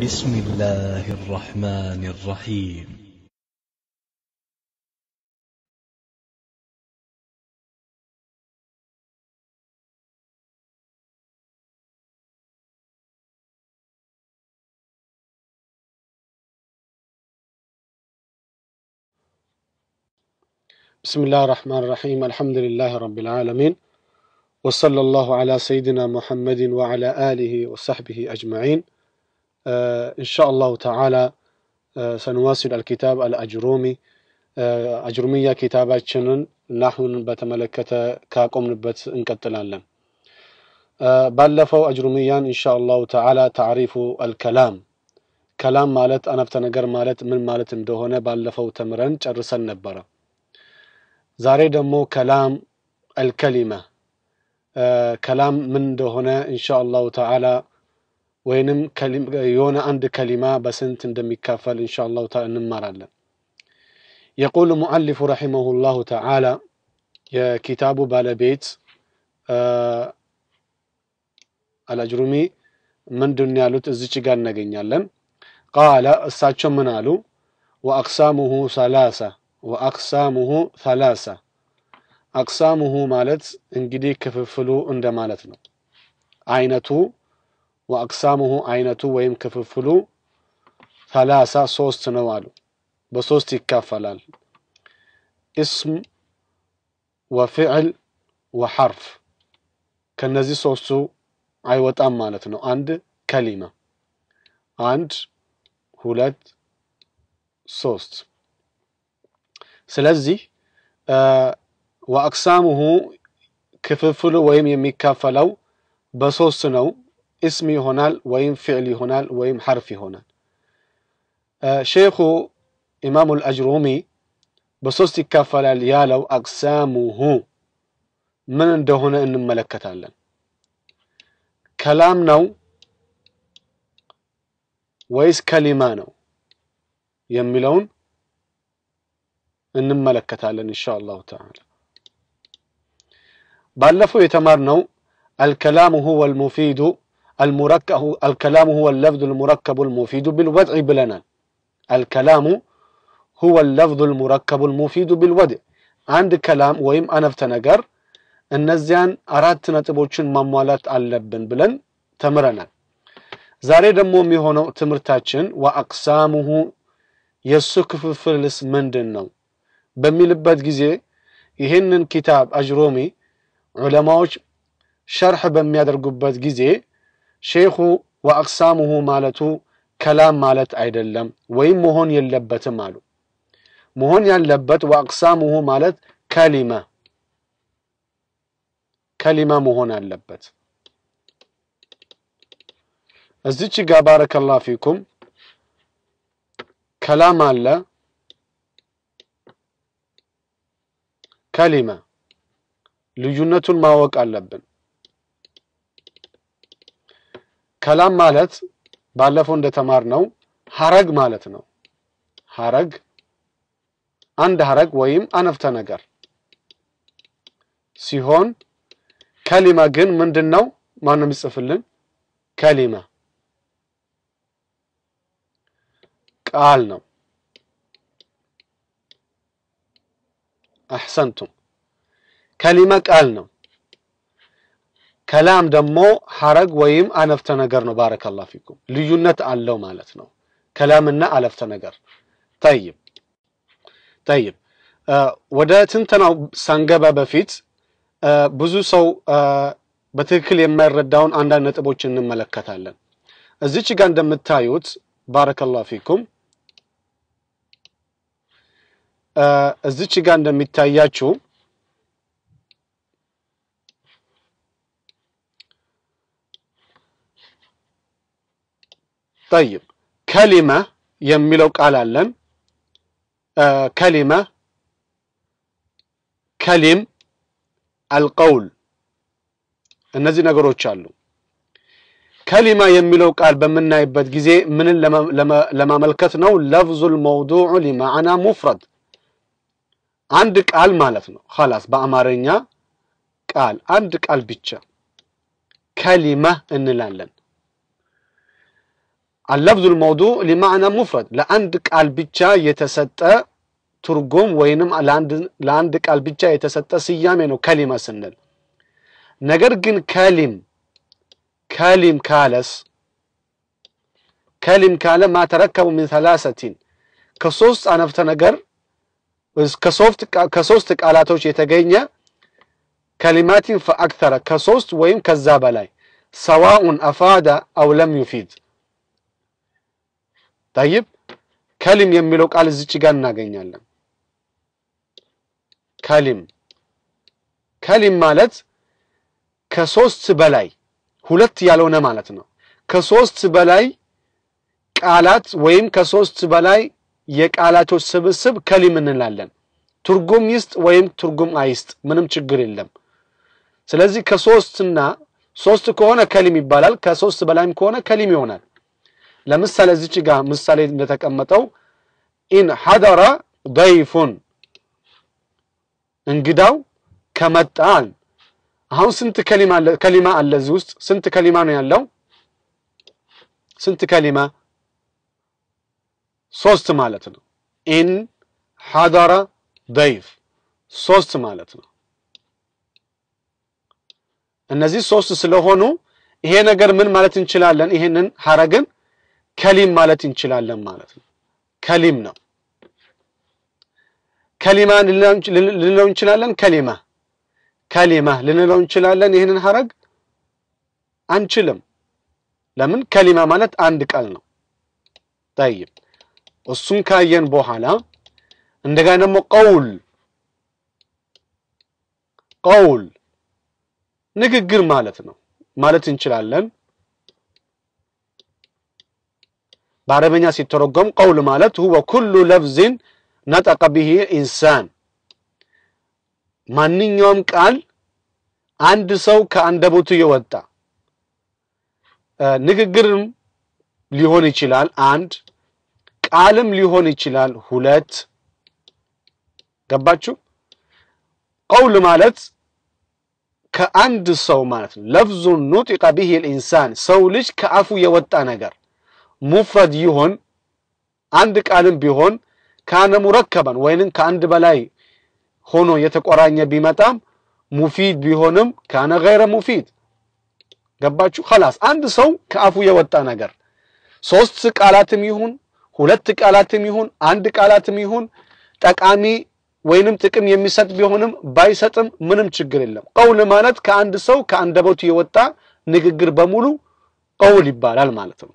بسم الله الرحمن الرحيم بسم الله الرحمن الرحيم الحمد لله رب العالمين وصلى الله على سيدنا محمد وعلى آله وصحبه أجمعين إن شاء الله تعالى سنواصل الكتاب الأجرومي አጅሩሚያ ኪታባችንን ናሁን በተመለከተ ካቆምንበት እንቀጥላለን። ባለፈው አጅሩሚያን ኢንሻ አላሁ ተዓላ ታሪፉ አልከላም ከላም ማለት አነፍተ ነገር ማለት ምን ማለት እንደሆነ ባለፈው ተምረን ጨርሰን ነበረ። ዛሬ ደግሞ ከላም አልከሊማ ከላም ምን እንደሆነ ኢንሻ አላሁ ተዓላ ወይንም የሆነ አንድ ከሊማ በስንት እንደሚካፈል እንሻ እንማራለን። የቁል ሙአሊፉ ረሒመሁ ላሁ ተዓላ የኪታቡ ባለቤት አልአጅሩሚ ምንድን ያሉት እዚች ጋር እናገኛለን። ቃለ እሳቸው ምን አሉ? ወአቅሳሙሁ ሰላሳ ወአቅሳሙሁ ሰላሳ አቅሳሙሁ ማለት እንግዲህ ክፍፍሉ እንደማለት ነው አይነቱ وأقسامه عينته ويم كففلو ثلاثة صوست نوالو بصوست كفلال اسم وفعل وحرف كنزي صوستو عيوت أيوة أم مالتنو عند كلمة عند هولد صوست سلزي أه وأقسامه كففلو ويم يمي كفلو بصوست نوالو اسمي هنا وين فعلي هنا وين حرفي هنا آه، شيخ إمام الأجرومي بصوص كفر اليالو أقسامه من دهنا إن ملكة لن كلامنا ويس كلمانا يملون إن ملكة لن إن شاء الله تعالى بعد بلفوا يتمرنوا الكلام هو المفيد المركب الكلام هو اللفظ المركب المفيد بالوضع بلنا الكلام هو اللفظ المركب المفيد بالوضع عند كلام ويم أنا افتنقر النزيان أرادت نتبوشن ممولات اللبن بلن تمرنا زاري دمو ميهونو تمرتاچن وأقسامه يسوك في فلس من دنو بميلبت جزي يهنن كتاب أجرومي علماء شرح بميادر قبت جزي ሼኹ ወአቅሳሙሁ ማለቱ ከላም ማለት አይደለም ወይም መሆን የለበትም አሉ። መሆን ያለበት ወአቅሳሙሁ ማለት ከሊመ ከሊመ መሆን አለበት። እዚች ጋ ባረከላሁ ፊኩም ከላም አለ ከሊመ ልዩነቱን ማወቅ አለብን። ከላም ማለት ባለፈው እንደተማርነው ሀረግ ማለት ነው። ሀረግ አንድ ሀረግ ወይም አነፍተ ነገር ሲሆን ከሊማ ግን ምንድን ነው? ማነው የሚጽፍልን? ከሊማ ቃል ነው። አሕሰንቱም ከሊማ ቃል ነው። ከላም ደግሞ ሐረግ ወይም አነፍተ ነገር ነው። ባረከላሁ ፊኩም ልዩነት አለው ማለት ነው። ከላምና አለፍተ ነገር ጠይብ ጠይብ። ወደ ትንተናው ሳንገባ በፊት ብዙ ሰው በትክክል የማይረዳውን አንዳንድ ነጥቦች እንመለከታለን። እዚች ጋር እንደምታዩት ባረከላ ፊኩም እዚች ጋር እንደሚታያችሁ ጠይብ ከሊመ የሚለው ቃል አለን። ከሊመ ከሊም፣ አልቀውል እነዚህ ነገሮች አሉ። ከሊማ የሚለው ቃል በምናይበት ጊዜ ምንን ለማመልከት ነው? ለፍዙል መውዱዑ ሊማዕና ሙፍረድ አንድ ቃል ማለት ነው። ኸላስ በአማርኛ ቃል አንድ ቃል ብቻ ከሊማ እንላለን። اللفظ الموضوع لمعنى مفرد لعندك البيتشا يتسطى ترغم وينم لعندك البيتشا يتسطى سيامينو كلمة سنل نغرقن كلم كلم كالس كلم كالا ما تركب من ثلاثة كصوص أنفت نغر كصوفت كصوصت على توش يتغيني كلمات فأكثر كصوص وين كذاب سواء أفاد أو لم يفيد ጠይብ ከሊም የሚለው ቃል እዚች ጋር እናገኛለን። ከሊም ከሊም ማለት ከሶስት በላይ ሁለት ያልሆነ ማለት ነው። ከሶስት በላይ ቃላት ወይም ከሶስት በላይ የቃላቶች ስብስብ ከሊም እንላለን። ትርጉም ይስጥ ወይም ትርጉም አይስጥ ምንም ችግር የለም። ስለዚህ ከሶስትና ሶስት ከሆነ ከሊም ይባላል። ከሶስት በላይም ከሆነ ከሊም ይሆናል። ለምሳሌ እዚች ጋር ምሳሌ እንደተቀመጠው ኢን ሐደረ ደይፉን እንግዳው ከመጣ አሁን ስንት ከሊማ አለ ከሊማ አለ እዚህ ውስጥ ስንት ከሊማ ነው ያለው ስንት ከሊማ ሶስት ማለት ነው ኢን ሐደረ ደይፍ ሶስት ማለት ነው እነዚህ ሶስት ስለሆኑ ይሄ ነገር ምን ማለት እንችላለን ይሄንን ሐረግን ከሊም ማለት እንችላለን ማለት ነው። ከሊም ነው። ከሊማ ልንለው እንችላለን። ከሊማ ከሊማ ልንለው እንችላለን። ይህንን ሐረግ አንችልም። ለምን? ከሊማ ማለት አንድ ቃል ነው። ጠይብ እሱን ካየን በኋላ እንደገና ደግሞ ቀውል ቀውል ንግግር ማለት ነው ማለት እንችላለን። በአረበኛ ሲተረጎም ቀውል ማለት ሁወ ኩሉ ለፍዝን ነጠቀ ብሂ ኢንሳን ማንኛውም ቃል አንድ ሰው ከአንደበቱ የወጣ ንግግርም ሊሆን ይችላል አንድ ቃልም ሊሆን ይችላል ሁለት ገባችሁ ቀውል ማለት ከአንድ ሰው ማለት ነው ለፍዙን ኑጢቀ ብሂ ልኢንሳን ሰው ልጅ ከአፉ የወጣ ነገር ሙፍረድ ይሁን አንድ ቃልም ቢሆን ካነ ሙረከበን ወይንም ከአንድ በላይ ሆኖ የተቆራኘ ቢመጣም ሙፊድ ቢሆንም ካነ ገይረ ሙፊድ ገባችሁ? ኸላስ አንድ ሰው ከአፉ የወጣ ነገር ሶስት ቃላትም ይሁን ሁለት ቃላትም ይሁን አንድ ቃላትም ይሁን ጠቃሚ ወይንም ጥቅም የሚሰጥ ቢሆንም ባይሰጥም ምንም ችግር የለም። ቀውል ማለት ከአንድ ሰው ከአንደበቱ የወጣ ንግግር በሙሉ ቀውል ይባላል ማለት ነው።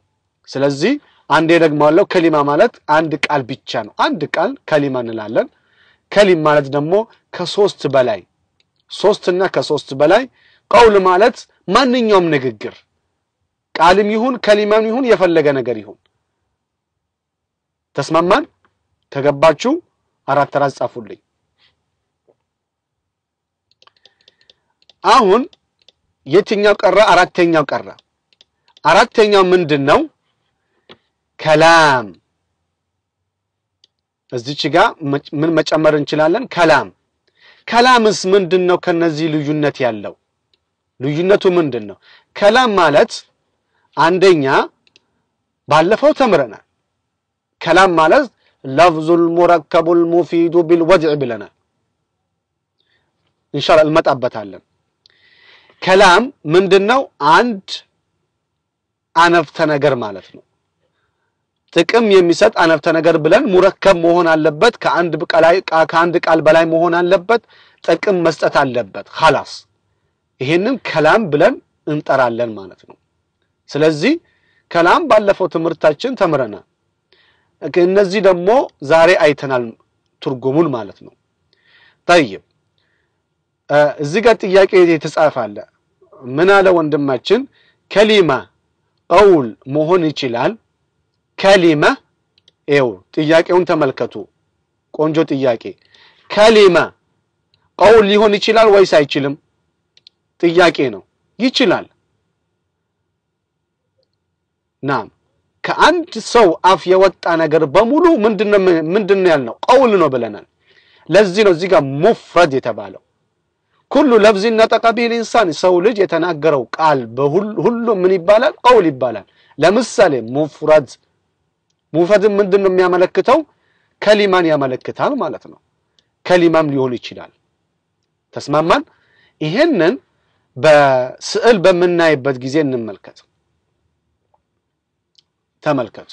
ስለዚህ አንዴ ደግመዋለሁ፣ ከሊማ ማለት አንድ ቃል ብቻ ነው። አንድ ቃል ከሊማ እንላለን። ከሊም ማለት ደግሞ ከሶስት በላይ ሶስትና ከሶስት በላይ ቀውል ማለት ማንኛውም ንግግር ቃልም ይሁን ከሊማም ይሁን የፈለገ ነገር ይሁን። ተስማማን? ከገባችሁ አራት አራት ጻፉልኝ። አሁን የትኛው ቀረ? አራተኛው ቀረ። አራተኛው ምንድን ነው? ከላም እዚች ጋ ምን መጨመር እንችላለን? ከላም ከላምስ ምንድን ነው? ከነዚህ ልዩነት ያለው ልዩነቱ ምንድን ነው? ከላም ማለት አንደኛ ባለፈው ተምረናል። ከላም ማለት ለፍዙል ሙረከቡል ሙፊዱ ቢልወድዕ ብለናል። እንሻላ እንመጣበታለን። ከላም ምንድን ነው? አንድ አነፍተ ነገር ማለት ነው። ጥቅም የሚሰጥ አነፍተ ነገር ብለን ሙረከብ መሆን አለበት። ከአንድ ቃል በላይ መሆን አለበት። ጥቅም መስጠት አለበት። ኸላስ ይሄንን ከላም ብለን እንጠራለን ማለት ነው። ስለዚህ ከላም ባለፈው ትምህርታችን ተምረናል። እነዚህ ደግሞ ዛሬ አይተናል ትርጉሙን ማለት ነው። ጠይብ እዚህ ጋር ጥያቄ የተጻፈ አለ። ምን አለ ወንድማችን፣ ከሊማ ቀውል መሆን ይችላል ከሊመ ኤው ጥያቄውን ተመልከቱ። ቆንጆ ጥያቄ። ከሊመ ቀውል ሊሆን ይችላል ወይስ አይችልም? ጥያቄ ነው። ይችላል። ናም ከአንድ ሰው አፍ የወጣ ነገር በሙሉ ምንድነው ምንድነው ያልነው? ቀውል ነው ብለናል። ለዚህ ነው እዚህ ጋር ሙፍረድ የተባለው ኩሉ ለፍዝ ነጠቀ ቢል ኢንሳን ሰው ልጅ የተናገረው ቃል በሁሉ ምን ይባላል? ቀውል ይባላል። ለምሳሌ ሙፍረድ ሙፈድን ምንድን ነው የሚያመለክተው? ከሊማን ያመለክታል ማለት ነው። ከሊማም ሊሆን ይችላል። ተስማማን። ይሄንን በስዕል በምናይበት ጊዜ እንመልከት። ተመልከቱ።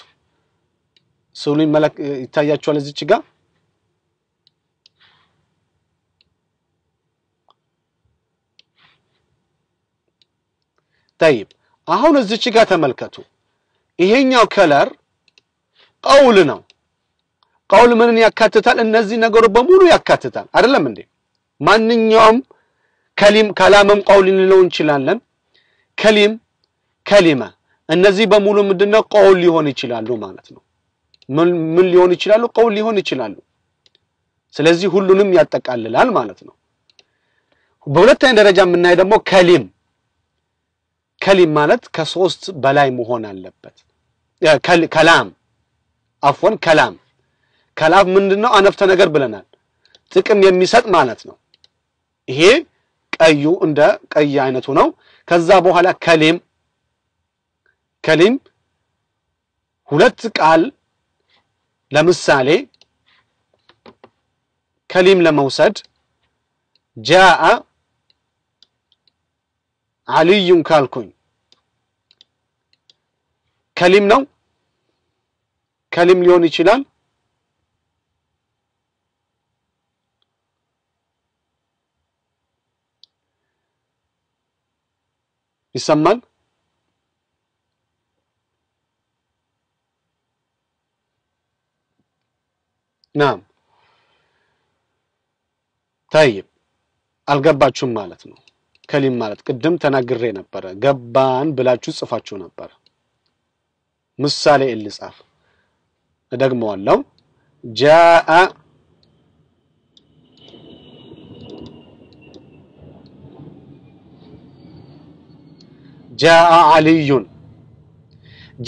ስዕሉ ይታያችኋል። እዚች ጋር ጠይብ። አሁን እዚች ጋር ተመልከቱ። ይሄኛው ከለር ቀውል ነው። ቀውል ምንን ያካትታል? እነዚህ ነገሮች በሙሉ ያካትታል። አይደለም እንዴ? ማንኛውም ከሊም ከላምም ቀውል ልንለው እንችላለን። ከሊም ከሊማ፣ እነዚህ በሙሉ ምንድነው? ቀውል ሊሆን ይችላሉ ማለት ነው። ምን ሊሆን ይችላሉ? ቀውል ሊሆን ይችላሉ። ስለዚህ ሁሉንም ያጠቃልላል ማለት ነው። በሁለተኛ ደረጃ የምናየው ደግሞ ከሊም ከሊም ማለት ከሶስት በላይ መሆን አለበት። ከላም አፎን ከላም ከላም ምንድነው? አነፍተ ነገር ብለናል። ጥቅም የሚሰጥ ማለት ነው። ይሄ ቀዩ እንደ ቀይ አይነቱ ነው። ከዛ በኋላ ከሊም ከሊም ሁለት ቃል ለምሳሌ ከሊም ለመውሰድ ጃአ አልዩን ካልኩኝ ከሊም ነው ከሊም ሊሆን ይችላል። ይሰማል። ናም ታይብ አልገባችሁም ማለት ነው። ከሊም ማለት ቅድም ተናግሬ ነበረ። ገባን ብላችሁ ጽፋችሁ ነበረ። ምሳሌ እልጻፍ እደግመዋለሁ። ጃአ ጃአ አልዩን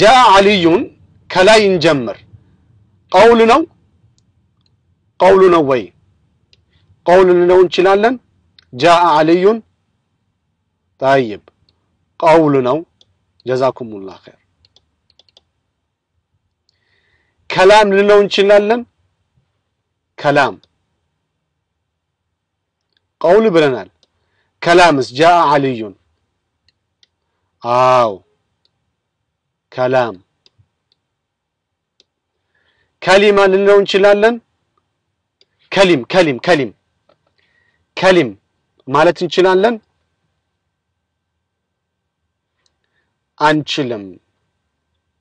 ጃአ አልዩን ከላይ እንጀምር። ቀውል ነው ቀውሉ ነው ወይ ቀውል ልንለው እንችላለን። ጃአ አልዩን ጠይብ ቀውል ነው። ጀዛኩሙላህ ኸይር ከላም ልንለው እንችላለን። ከላም ቀውል ብለናል። ከላምስ ጃአ አልዩን። አዎ ከላም ከሊማ ልንለው እንችላለን። ከሊም ከሊም ከሊም ከሊም ማለት እንችላለን። አንችልም።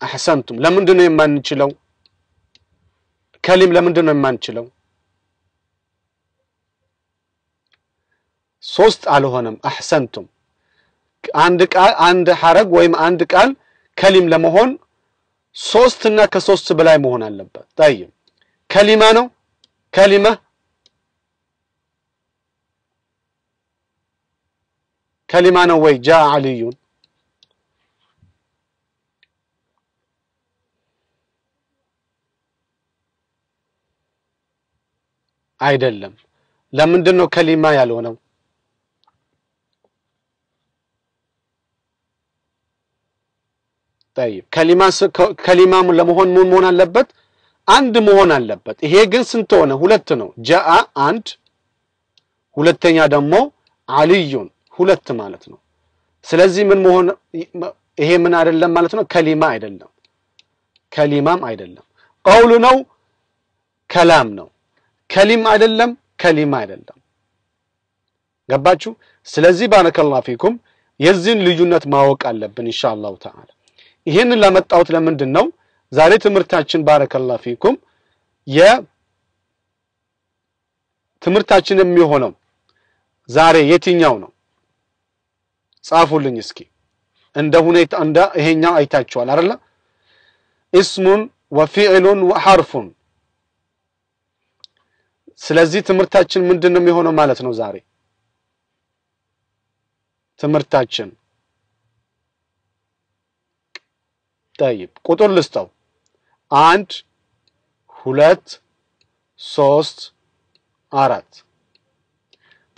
አሕሰንቱም። ለምንድን ነው የማንችለው? ከሊም ለምንድን ነው የማንችለው? ሶስት አልሆነም። አሕሰንቱም አንድ ቃል አንድ ሐረግ ወይም አንድ ቃል ከሊም ለመሆን ሶስት እና ከሶስት በላይ መሆን አለበት። ጠይም ከሊማ ነው። ከሊማ ከሊማ ነው ወይ ጃ አልዩን አይደለም። ለምንድን ነው ከሊማ ያልሆነው? ጠይብ ከሊማ ለመሆን ምን መሆን አለበት? አንድ መሆን አለበት። ይሄ ግን ስንት ሆነ? ሁለት ነው። ጃአ አንድ፣ ሁለተኛ ደግሞ አልዩን ሁለት ማለት ነው። ስለዚህ ምን መሆን ይሄ ምን አይደለም ማለት ነው። ከሊማ አይደለም፣ ከሊማም አይደለም። ቀውል ነው፣ ከላም ነው። ከሊም አይደለም ከሊም አይደለም ገባችሁ ስለዚህ ባረከላሁ ፊኩም የዚህን ልዩነት ማወቅ አለብን ኢንሻአላሁ ተዓላ ይህንን ለመጣሁት ለምንድን ነው ዛሬ ትምህርታችን ባረከላሁ ፊኩም የትምህርታችን የሚሆነው ዛሬ የትኛው ነው ጻፉልኝ እስኪ እንደ ሁኔታ እንደ ይሄኛው አይታችኋል አይደል እስሙን ወፊዕሉን ወሐርፉን ስለዚህ ትምህርታችን ምንድን ነው የሚሆነው ማለት ነው ዛሬ ትምህርታችን ጠይብ ቁጥር ልስጠው አንድ ሁለት ሶስት አራት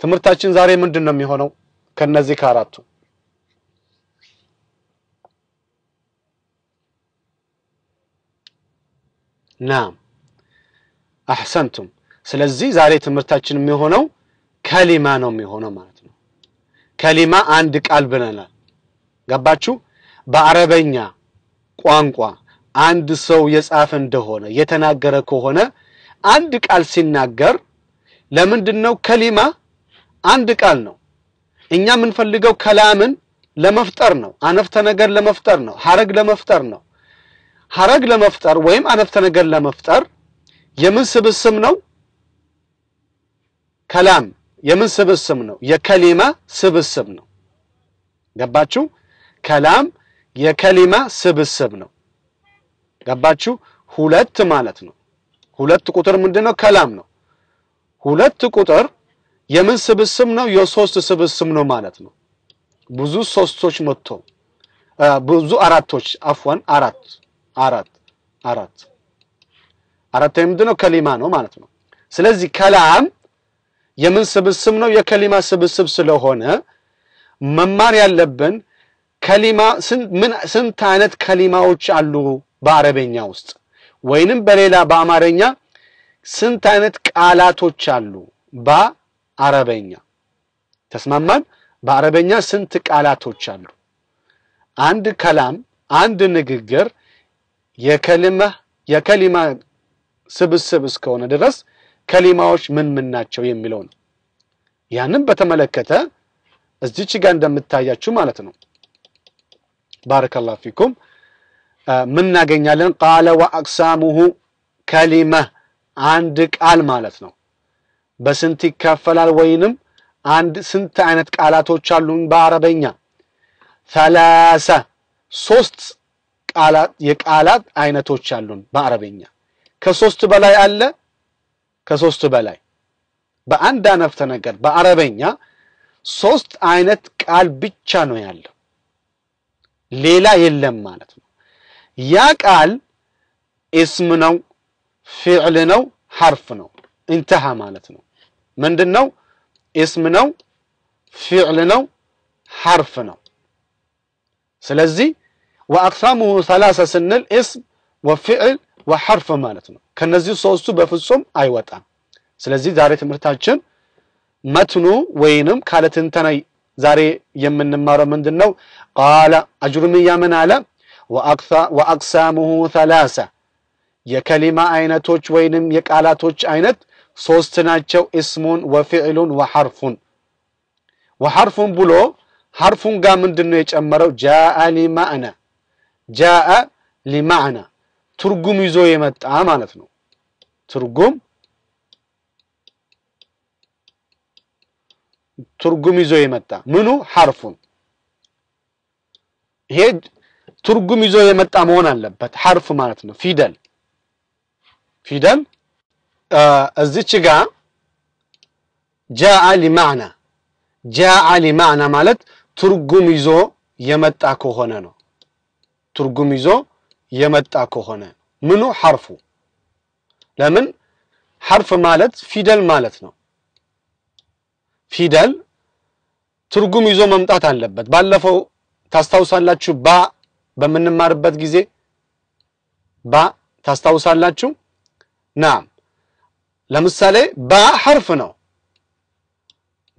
ትምህርታችን ዛሬ ምንድን ነው የሚሆነው ከነዚህ ከአራቱ ናም አሕሰንቱም ስለዚህ ዛሬ ትምህርታችን የሚሆነው ከሊማ ነው የሚሆነው ማለት ነው። ከሊማ አንድ ቃል ብለናል። ገባችሁ? በአረበኛ ቋንቋ አንድ ሰው የጻፈ እንደሆነ የተናገረ ከሆነ አንድ ቃል ሲናገር ለምንድን ነው ከሊማ አንድ ቃል ነው። እኛ የምንፈልገው ከላምን ለመፍጠር ነው። አነፍተ ነገር ለመፍጠር ነው። ሐረግ ለመፍጠር ነው። ሐረግ ለመፍጠር ወይም አነፍተ ነገር ለመፍጠር የምን ስብስብ ነው? ከላም የምን ስብስብ ነው? የከሊማ ስብስብ ነው። ገባችሁ? ከላም የከሊማ ስብስብ ነው። ገባችሁ? ሁለት ማለት ነው። ሁለት ቁጥር ምንድነው ከላም ነው። ሁለት ቁጥር የምን ስብስብ ነው? የሶስት ስብስብ ነው ማለት ነው። ብዙ ሶስቶች መጥቶ ብዙ አራቶች አፍዋን አራት አራት አራት አራት ምንድን ነው? ከሊማ ነው ማለት ነው። ስለዚህ ከላም የምን ስብስብ ነው? የከሊማ ስብስብ ስለሆነ መማር ያለብን ከሊማ ስንት አይነት ከሊማዎች አሉ በአረበኛ ውስጥ ወይንም በሌላ በአማርኛ ስንት አይነት ቃላቶች አሉ በአረበኛ ተስማማን? በአረበኛ ስንት ቃላቶች አሉ? አንድ ከላም አንድ ንግግር የከሊማ የከሊማ ስብስብ እስከሆነ ድረስ ከሊማዎች ምን ምን ናቸው የሚለው ነው። ያንም በተመለከተ እዚች ጋር እንደምታያችሁ ማለት ነው። ባረከላሁ ፊኩም ምን እናገኛለን? ቃለ ወአቅሳሙሁ ከሊማ አንድ ቃል ማለት ነው። በስንት ይካፈላል? ወይንም አንድ ስንት አይነት ቃላቶች አሉ? በአረበኛ ሰላሳ ሶስት ቃላት የቃላት አይነቶች አሉን በአረበኛ ከሶስት በላይ አለ ከሶስት በላይ በአንድ አነፍተ ነገር በአረበኛ ሶስት አይነት ቃል ብቻ ነው ያለው፣ ሌላ የለም ማለት ነው። ያ ቃል እስም ነው፣ ፊዕል ነው፣ ሐርፍ ነው። እንተሃ ማለት ነው። ምንድን ነው? እስም ነው፣ ፊዕል ነው፣ ሐርፍ ነው። ስለዚህ ወአቅሳሙሁ ሰላሳ ስንል እስም ወፊዕል ወሐርፍ ማለት ነው። ከነዚህ ሶስቱ በፍጹም አይወጣም። ስለዚህ ዛሬ ትምህርታችን መትኑ ወይንም ካለ ትንተና ዛሬ የምንማረው ምንድን ነው? ቃለ አጅሩምያ ምን አለ? ወአቅሳሙሁ ሰላሳ የከሊማ አይነቶች ወይንም የቃላቶች አይነት ሶስት ናቸው። እስሙን ወፊዕሉን ወሐርፉን ወሐርፉን ብሎ ሐርፉን ጋር ምንድን ነው የጨመረው? ጃአ ሊማዕና ጃአ ሊማዕና ትርጉም ይዞ የመጣ ማለት ነው። ትርጉም ትርጉም ይዞ የመጣ ምኑ ሐርፉን ይሄ ትርጉም ይዞ የመጣ መሆን አለበት። ሐርፍ ማለት ነው ፊደል ፊደል እዚች ጋ ጃአ ሊማዕና ጃአ ሊማዕና ማለት ትርጉም ይዞ የመጣ ከሆነ ነው። ትርጉም ይዞ የመጣ ከሆነ ምኑ ሐርፉ ለምን ሐርፍ ማለት ፊደል ማለት ነው ፊደል ትርጉም ይዞ መምጣት አለበት ባለፈው ታስታውሳላችሁ ባ በምንማርበት ጊዜ ባ ታስታውሳላችሁ ናም ለምሳሌ ባ ሐርፍ ነው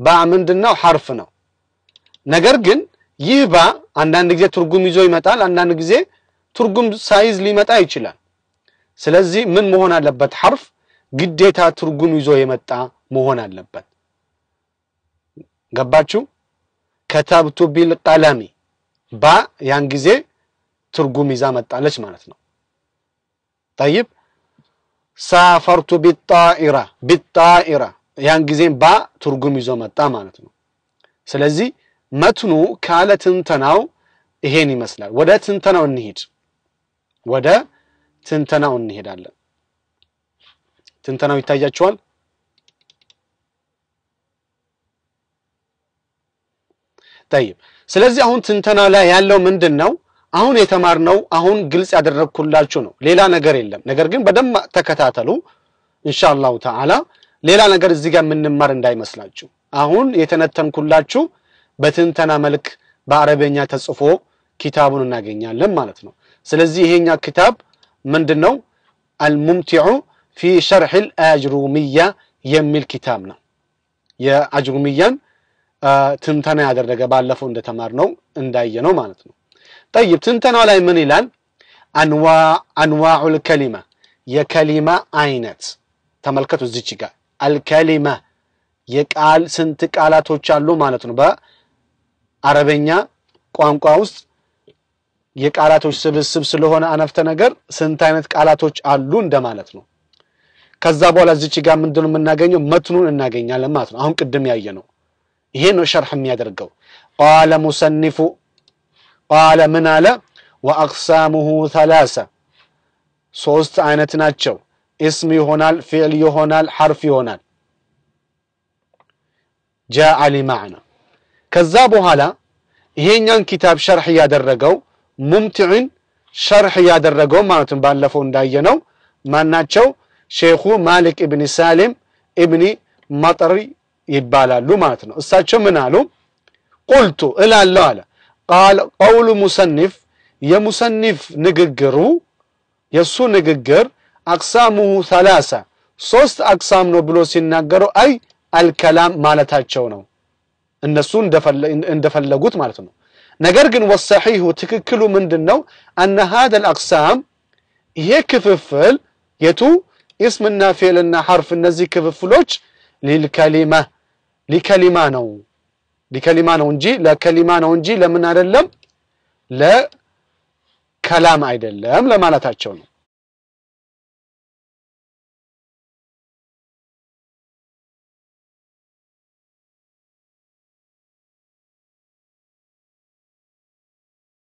ባ ምንድነው ሐርፍ ነው ነገር ግን ይህ ባ አንዳንድ ጊዜ ትርጉም ይዞ ይመጣል አንዳንድ ጊዜ ትርጉም ሳይዝ ሊመጣ ይችላል። ስለዚህ ምን መሆን አለበት? ሐርፍ ግዴታ ትርጉም ይዞ የመጣ መሆን አለበት። ገባችሁ? ከተብቱ ቢል ቀለሚ ባ ያን ጊዜ ትርጉም ይዛ መጣለች ማለት ነው። ጠይብ ሳፈርቱ ቢጣኢራ ቢጣኢራ ያን ጊዜም ባ ትርጉም ይዞ መጣ ማለት ነው። ስለዚህ መትኑ ካለ ትንተናው ይሄን ይመስላል። ወደ ትንተናው እንሂድ። ወደ ትንተናው እንሄዳለን። ትንተናው ይታያችኋል። ጠይብ ስለዚህ አሁን ትንተና ላይ ያለው ምንድን ነው? አሁን የተማርነው አሁን ግልጽ ያደረግኩላችሁ ነው። ሌላ ነገር የለም። ነገር ግን በደንብ ተከታተሉ ኢንሻአላሁ ተዓላ። ሌላ ነገር እዚህ ጋር የምንማር እንዳይመስላችሁ። አሁን የተነተንኩላችሁ በትንተና መልክ በአረበኛ ተጽፎ ኪታቡን እናገኛለን ማለት ነው። ስለዚህ ይሄኛ ኪታብ ምንድን ነው አልሙምቲዑ ፊ ሸርሕ ልአጅሩምያ የሚል ኪታብ ነው የአጅሩምያን ትንተና ያደረገ ባለፈው እንደተማር ነው እንዳየ ነው ማለት ነው ጠይብ ትንተናው ላይ ምን ይላል አንዋዑ ልከሊማ የከሊማ አይነት ተመልከቱ እዚች ጋር አልከሊማ የቃል ስንት ቃላቶች አሉ ማለት ነው በአረበኛ ቋንቋ ውስጥ የቃላቶች ስብስብ ስለሆነ አነፍተ ነገር ስንት አይነት ቃላቶች አሉ እንደማለት ነው። ከዛ በኋላ እዚች ጋር ምንድን የምናገኘው? መትኑን እናገኛለን ማለት ነው። አሁን ቅድም ያየ ነው። ይሄ ነው ሸርሕ የሚያደርገው። ቃለ ሙሰኒፉ ቃለ ምን አለ? ወአቅሳሙሁ ተላሰ ሶስት አይነት ናቸው። እስም ይሆናል፣ ፊዕል ይሆናል፣ ሐርፍ ይሆናል። ጃአ ሊማዕና ከዛ በኋላ ይሄኛን ኪታብ ሸርሕ እያደረገው ሙምቲዕን ሸርሕ እያደረገው ነው ባለፈው እንዳየ ነው ማናቸው ሼኹ ማሊክ ኢብኒ ሳሊም ኢብኒ መጠሪ ይባላሉ ማለት ነው። እሳቸው ምን አሉ? ቁልቱ እላለሁ አለ ቃል ቀውሉ ሙሰኒፍ የሙሰኒፍ ንግግሩ የእሱ ንግግር አቅሳሙሁ ሰላሳ ሶስት አቅሳም ነው ብሎ ሲናገረው አይ አልከላም ማለታቸው ነው። እነሱ እንደፈለጉት ማለት ነው። ነገር ግን ወሰሒሁ ትክክሉ ምንድን ነው? አነ ሀደል አቅሳም ይሄ ክፍፍል የቱ ኢስምና ፊዕልና ሐርፍ እነዚህ ክፍፍሎች ሊልከሊማ ሊከሊማ ነው ሊከሊማ ነው እንጂ ለከሊማ ነው እንጂ ለምን አይደለም ለከላም አይደለም ለማለታቸው ነው።